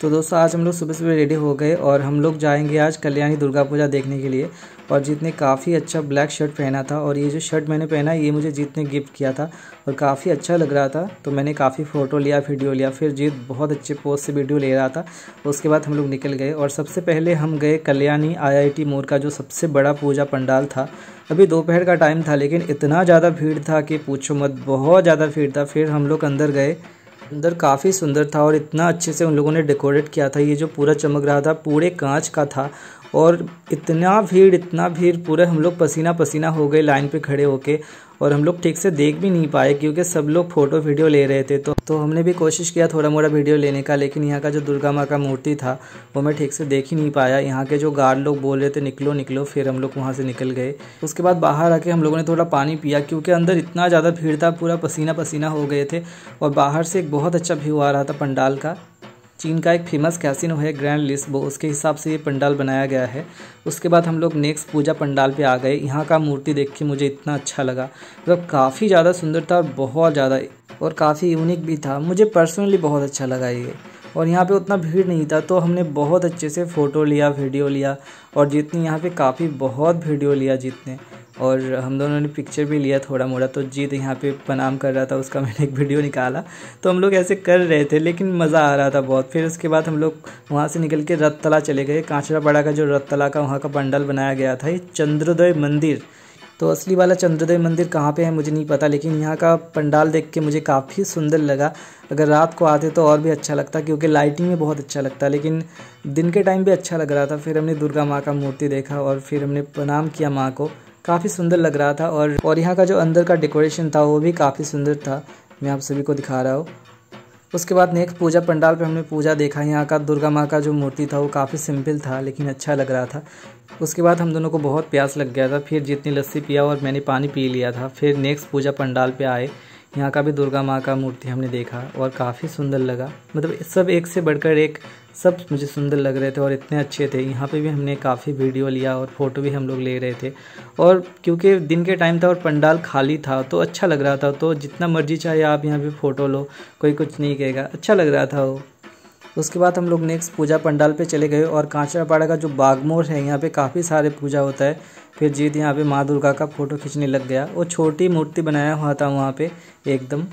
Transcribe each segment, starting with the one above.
तो दोस्तों आज हम लोग सुबह सुबह रेडी हो गए और हम लोग जाएंगे आज कल्याणी दुर्गा पूजा देखने के लिए और जीत ने काफ़ी अच्छा ब्लैक शर्ट पहना था और ये जो शर्ट मैंने पहना ये मुझे जीत ने गिफ्ट किया था और काफ़ी अच्छा लग रहा था तो मैंने काफ़ी फ़ोटो लिया वीडियो लिया फिर जीत बहुत अच्छे पोस्ट से वीडियो ले रहा था उसके बाद हम लोग निकल गए और सबसे पहले हम गए कल्याणी आई मोर का जो सबसे बड़ा पूजा पंडाल था अभी दोपहर का टाइम था लेकिन इतना ज़्यादा भीड़ था कि पूछो मत बहुत ज़्यादा भीड़ था फिर हम लोग अंदर गए अंदर काफ़ी सुंदर था और इतना अच्छे से उन लोगों ने डेकोरेट किया था ये जो पूरा चमक रहा था पूरे कांच का था और इतना भीड़ इतना भीड़ पूरे हम लोग पसीना पसीना हो गए लाइन पे खड़े होके और हम लोग ठीक से देख भी नहीं पाए क्योंकि सब लोग फ़ोटो वीडियो ले रहे थे तो तो हमने भी कोशिश किया थोड़ा मोड़ा वीडियो लेने का लेकिन यहाँ का जो दुर्गा माँ का मूर्ति था वो मैं ठीक से देख ही नहीं पाया यहाँ के जो गार्ड लोग बोल रहे थे निकलो निकलो फिर हम लोग वहाँ से निकल गए उसके बाद बाहर आके हम लोगों ने थोड़ा पानी पिया क्योंकि अंदर इतना ज़्यादा भीड़ था पूरा पसीना पसीना हो गए थे और बाहर से एक बहुत अच्छा व्यू आ रहा था पंडाल का चीन का एक फेमस कैसिनो है ग्रैंड लिस्ट वो उसके हिसाब से ये पंडाल बनाया गया है उसके बाद हम लोग नेक्स्ट पूजा पंडाल पे आ गए यहाँ का मूर्ति देख के मुझे इतना अच्छा लगा मतलब काफ़ी ज़्यादा सुंदर था और बहुत ज़्यादा और काफ़ी यूनिक भी था मुझे पर्सनली बहुत अच्छा लगा ये और यहाँ पे उतना भीड़ नहीं था तो हमने बहुत अच्छे से फ़ोटो लिया वीडियो लिया और जितनी यहाँ पे काफ़ी बहुत वीडियो लिया जितने और हम दोनों ने पिक्चर भी लिया थोड़ा मोड़ा तो जीत यहाँ पे प्रणाम कर रहा था उसका मैंने एक वीडियो निकाला तो हम लोग ऐसे कर रहे थे लेकिन मज़ा आ रहा था बहुत फिर उसके बाद हम लोग वहाँ से निकल के रतला चले गए कांचरा पड़ा का जो रतला का वहाँ का पंडाल बनाया गया था ये चंद्रोदय मंदिर तो असली वाला चंद्रोदय मंदिर कहाँ पे है मुझे नहीं पता लेकिन यहाँ का पंडाल देख के मुझे काफ़ी सुंदर लगा अगर रात को आते तो और भी अच्छा लगता क्योंकि लाइटिंग में बहुत अच्छा लगता लेकिन दिन के टाइम भी अच्छा लग रहा था फिर हमने दुर्गा माँ का मूर्ति देखा और फिर हमने प्रणाम किया माँ को काफ़ी सुंदर लग रहा था और और यहाँ का जो अंदर का डेकोरेशन था वो भी काफ़ी सुंदर था मैं आप सभी को दिखा रहा हूँ उसके बाद नेक्स्ट पूजा पंडाल पे हमने पूजा देखा यहाँ का दुर्गा माँ का जो मूर्ति था वो काफ़ी सिंपल था लेकिन अच्छा लग रहा था उसके बाद हम दोनों को बहुत प्यास लग गया था फिर जितनी लस्सी पिया और मैंने पानी पी लिया था फिर नेक्स्ट पूजा पंडाल पे आए यहाँ का भी दुर्गा माँ का मूर्ति हमने देखा और काफ़ी सुंदर लगा मतलब सब एक से बढ़कर एक सब मुझे सुंदर लग रहे थे और इतने अच्छे थे यहाँ पे भी हमने काफ़ी वीडियो लिया और फ़ोटो भी हम लोग ले रहे थे और क्योंकि दिन के टाइम था और पंडाल खाली था तो अच्छा लग रहा था तो जितना मर्जी चाहे आप यहाँ पर फ़ोटो लो कोई कुछ नहीं कहेगा अच्छा लग रहा था वो उसके बाद हम लोग नेक्स्ट पूजा पंडाल पे चले गए और कांचरापाड़ा का जो बागमोर है यहाँ पे काफ़ी सारे पूजा होता है फिर जीत यहाँ पे माँ दुर्गा का फ़ोटो खींचने लग गया वो छोटी मूर्ति बनाया हुआ था वहाँ पे एकदम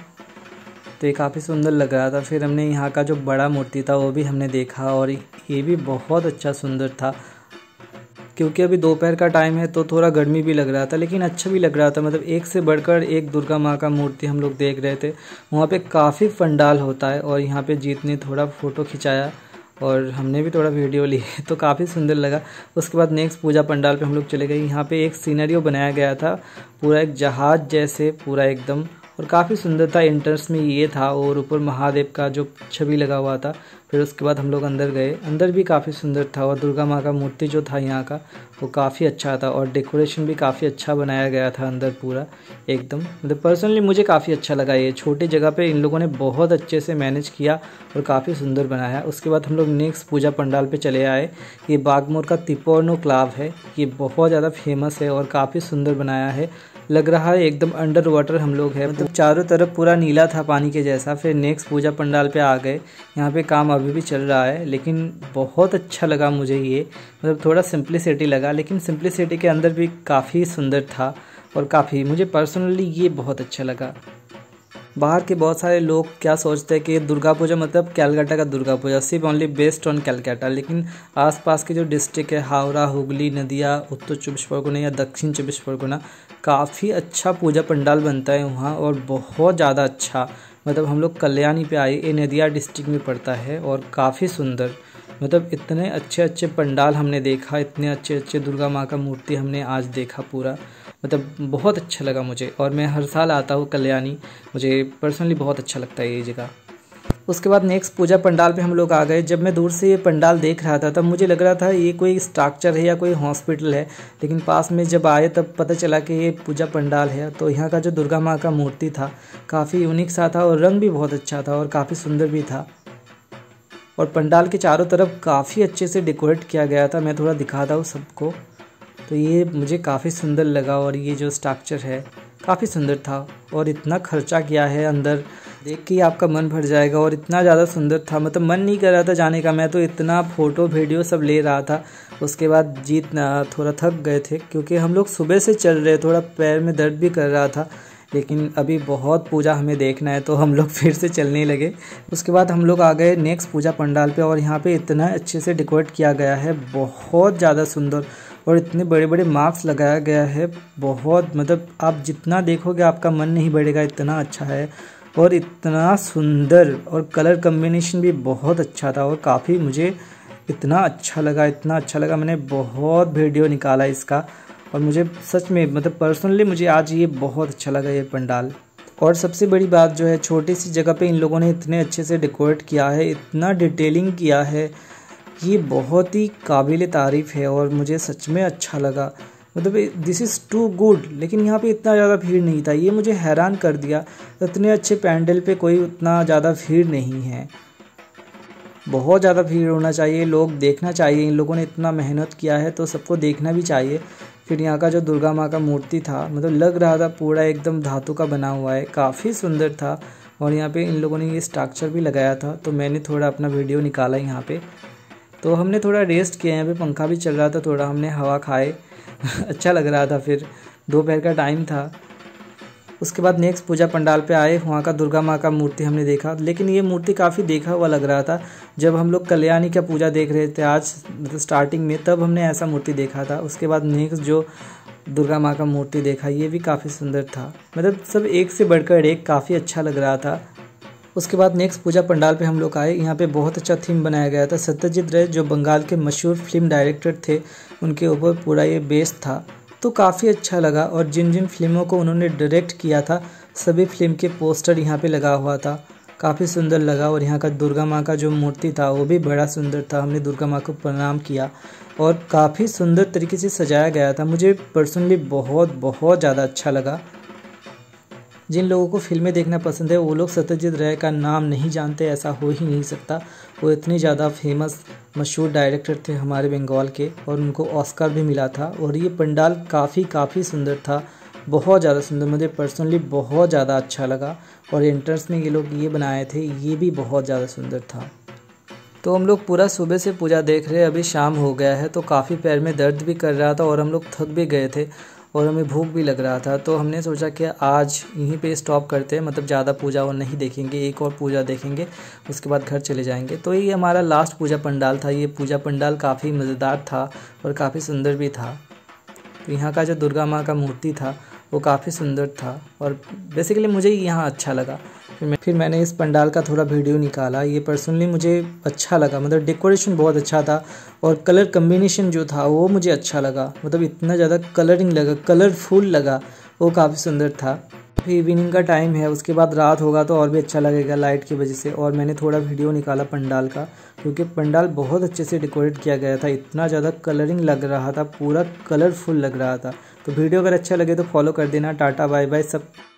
तो ये काफ़ी सुंदर लग रहा था फिर हमने यहाँ का जो बड़ा मूर्ति था वो भी हमने देखा और ये भी बहुत अच्छा सुंदर था क्योंकि अभी दोपहर का टाइम है तो थोड़ा गर्मी भी लग रहा था लेकिन अच्छा भी लग रहा था मतलब एक से बढ़कर एक दुर्गा माँ का मूर्ति हम लोग देख रहे थे वहाँ पे काफ़ी पंडाल होता है और यहाँ पे जीत ने थोड़ा फ़ोटो खिंचाया और हमने भी थोड़ा वीडियो ली तो काफ़ी सुंदर लगा उसके बाद नेक्स्ट पूजा पंडाल पे हम लोग चले गए यहाँ पे एक सीनरी बनाया गया था पूरा एक जहाज़ जैसे पूरा एकदम और काफ़ी सुंदर था एंट्रेंस में ये था और ऊपर महादेव का जो छवि लगा हुआ था फिर उसके बाद हम लोग अंदर गए अंदर भी काफ़ी सुंदर था और दुर्गा माँ का मूर्ति जो था यहाँ का वो काफ़ी अच्छा था और डेकोरेशन भी काफ़ी अच्छा बनाया गया था अंदर पूरा एकदम मतलब पर्सनली मुझे काफ़ी अच्छा लगा ये छोटी जगह पे इन लोगों ने बहुत अच्छे से मैनेज किया और काफ़ी सुंदर बनाया उसके बाद हम लोग नेक्स्ट पूजा पंडाल पे चले आए ये बागमोर का तिपोर्नो क्लाव है ये बहुत ज़्यादा फेमस है और काफ़ी सुंदर बनाया है लग रहा है एकदम अंडर वाटर हम लोग है मतलब चारों तरफ पूरा नीला था पानी के जैसा फिर नेक्स्ट पूजा पंडाल पे आ गए यहाँ पे काम अभी भी चल रहा है लेकिन बहुत अच्छा लगा मुझे ये मतलब थोड़ा सिंप्लिसिटी लगा लगा लेकिन सिंप्लिसिटी के अंदर भी काफ़ी सुंदर था और काफ़ी मुझे पर्सनली ये बहुत अच्छा लगा बाहर के बहुत सारे लोग क्या सोचते हैं कि दुर्गा पूजा मतलब कैलकाटा का दुर्गा पूजा सिर्फ ओनली बेस्ड ऑन कैलकाटा लेकिन आसपास के जो डिस्ट्रिक्ट है हावड़ा हुगली नदिया उत्तर चौबीस परगुना या दक्षिण चौबीस परगुना काफ़ी अच्छा पूजा पंडाल बनता है वहाँ और बहुत ज़्यादा अच्छा मतलब हम लोग कल्याणी पे आए ये नदिया डिस्ट्रिक्ट में पड़ता है और काफ़ी सुंदर मतलब इतने अच्छे अच्छे पंडाल हमने देखा इतने अच्छे अच्छे दुर्गा माँ का मूर्ति हमने आज देखा पूरा मतलब बहुत अच्छा लगा मुझे और मैं हर साल आता हूँ कल्याणी मुझे पर्सनली बहुत अच्छा लगता है ये जगह उसके बाद नेक्स्ट पूजा पंडाल पे हम लोग आ गए जब मैं दूर से ये पंडाल देख रहा था तब मुझे लग रहा था ये कोई स्ट्रक्चर है या कोई हॉस्पिटल है लेकिन पास में जब आए तब पता चला कि ये पूजा पंडाल है तो यहाँ का जो दुर्गा माँ का मूर्ति था काफ़ी यूनिक सा था और रंग भी बहुत अच्छा था और काफ़ी सुंदर भी था और पंडाल के चारों तरफ काफ़ी अच्छे से डेकोरेट किया गया था मैं थोड़ा दिखाता हूँ सबको तो ये मुझे काफ़ी सुंदर लगा और ये जो स्ट्रक्चर है काफ़ी सुंदर था और इतना खर्चा किया है अंदर देख के आपका मन भर जाएगा और इतना ज़्यादा सुंदर था मतलब मन नहीं कर रहा था जाने का मैं तो इतना फ़ोटो वीडियो सब ले रहा था उसके बाद जीत थोड़ा थक गए थे क्योंकि हम लोग सुबह से चल रहे थोड़ा पैर में दर्द भी कर रहा था लेकिन अभी बहुत पूजा हमें देखना है तो हम लोग फिर से चलने लगे उसके बाद हम लोग आ गए नेक्स्ट पूजा पंडाल पे और यहाँ पे इतना अच्छे से डेकोरेट किया गया है बहुत ज़्यादा सुंदर और इतने बड़े बड़े मार्क्स लगाया गया है बहुत मतलब आप जितना देखोगे आपका मन नहीं बढ़ेगा इतना अच्छा है और इतना सुंदर और कलर कम्बिनेशन भी बहुत अच्छा था और काफ़ी मुझे इतना अच्छा लगा इतना अच्छा लगा मैंने बहुत वीडियो निकाला इसका और मुझे सच में मतलब पर्सनली मुझे आज ये बहुत अच्छा लगा ये पंडाल और सबसे बड़ी बात जो है छोटी सी जगह पे इन लोगों ने इतने अच्छे से डेकोरेट किया है इतना डिटेलिंग किया है ये बहुत ही काबिल तारीफ़ है और मुझे सच में अच्छा लगा मतलब दिस इज़ टू गुड लेकिन यहाँ पे इतना ज़्यादा भीड़ नहीं था ये मुझे हैरान कर दिया इतने अच्छे पैंडल पे कोई उतना ज़्यादा भीड़ नहीं है बहुत ज़्यादा भीड़ होना चाहिए लोग देखना चाहिए इन लोगों ने इतना मेहनत किया है तो सबको देखना भी चाहिए फिर यहाँ का जो दुर्गा माँ का मूर्ति था मतलब लग रहा था पूरा एकदम धातु का बना हुआ है काफ़ी सुंदर था और यहाँ पे इन लोगों ने ये स्ट्रक्चर भी लगाया था तो मैंने थोड़ा अपना वीडियो निकाला यहाँ पे तो हमने थोड़ा रेस्ट किया यहाँ पे पंखा भी चल रहा था थोड़ा हमने हवा खाए अच्छा लग रहा था फिर दोपहर का टाइम था उसके बाद नेक्स्ट पूजा पंडाल पे आए वहाँ का दुर्गा माँ का मूर्ति हमने देखा लेकिन ये मूर्ति काफ़ी देखा हुआ लग रहा था जब हम लोग कल्याणी का पूजा देख रहे थे आज स्टार्टिंग मतलब में तब हमने ऐसा मूर्ति देखा था उसके बाद नेक्स्ट जो दुर्गा माँ का मूर्ति देखा ये भी काफ़ी सुंदर था मतलब सब एक से बढ़कर एक काफ़ी अच्छा लग रहा था उसके बाद नेक्स्ट पूजा पंडाल पे हम लोग आए यहाँ पे बहुत अच्छा थीम बनाया गया था सत्यजीत रे जो बंगाल के मशहूर फिल्म डायरेक्टर थे उनके ऊपर पूरा ये बेस था तो काफ़ी अच्छा लगा और जिन जिन फिल्मों को उन्होंने डायरेक्ट किया था सभी फिल्म के पोस्टर यहाँ पर लगा हुआ था काफ़ी सुंदर लगा और यहाँ का दुर्गा माँ का जो मूर्ति था वो भी बड़ा सुंदर था हमने दुर्गा माँ को प्रणाम किया और काफ़ी सुंदर तरीके से सजाया गया था मुझे पर्सनली बहुत बहुत ज़्यादा अच्छा लगा जिन लोगों को फिल्में देखना पसंद है वो लोग सत्यजीत राय का नाम नहीं जानते ऐसा हो ही नहीं सकता वो इतने ज़्यादा फेमस मशहूर डायरेक्टर थे हमारे बंगाल के और उनको ऑस्कर भी मिला था और ये पंडाल काफ़ी काफ़ी सुंदर था बहुत ज़्यादा सुंदर मुझे पर्सनली बहुत ज़्यादा अच्छा लगा और एंट्रेंस में ये लोग ये बनाए थे ये भी बहुत ज़्यादा सुंदर था तो हम लोग पूरा सुबह से पूजा देख रहे अभी शाम हो गया है तो काफ़ी पैर में दर्द भी कर रहा था और हम लोग थक भी गए थे और हमें भूख भी लग रहा था तो हमने सोचा कि आज यहीं पे स्टॉप करते हैं मतलब ज़्यादा पूजा और नहीं देखेंगे एक और पूजा देखेंगे उसके बाद घर चले जाएंगे तो ये हमारा लास्ट पूजा पंडाल था ये पूजा पंडाल काफ़ी मज़ेदार था और काफ़ी सुंदर भी था तो यहाँ का जो दुर्गा माँ का मूर्ति था वो काफ़ी सुंदर था और बेसिकली मुझे यहाँ अच्छा लगा फिर मैं फिर मैंने इस पंडाल का थोड़ा वीडियो निकाला ये पर्सनली मुझे अच्छा लगा मतलब डेकोरेशन बहुत अच्छा था और कलर कम्बिनेशन जो था वो मुझे अच्छा लगा मतलब इतना ज़्यादा कलरिंग लगा कलरफुल लगा वो काफ़ी सुंदर था काफ़ी इवनिंग का टाइम है उसके बाद रात होगा तो और भी अच्छा लगेगा लाइट की वजह से और मैंने थोड़ा वीडियो निकाला पंडाल का क्योंकि पंडाल बहुत अच्छे से डेकोरेट किया गया था इतना ज़्यादा कलरिंग लग रहा था पूरा कलरफुल लग रहा था तो वीडियो अगर अच्छा लगे तो फॉलो कर देना टाटा बाय बाय सब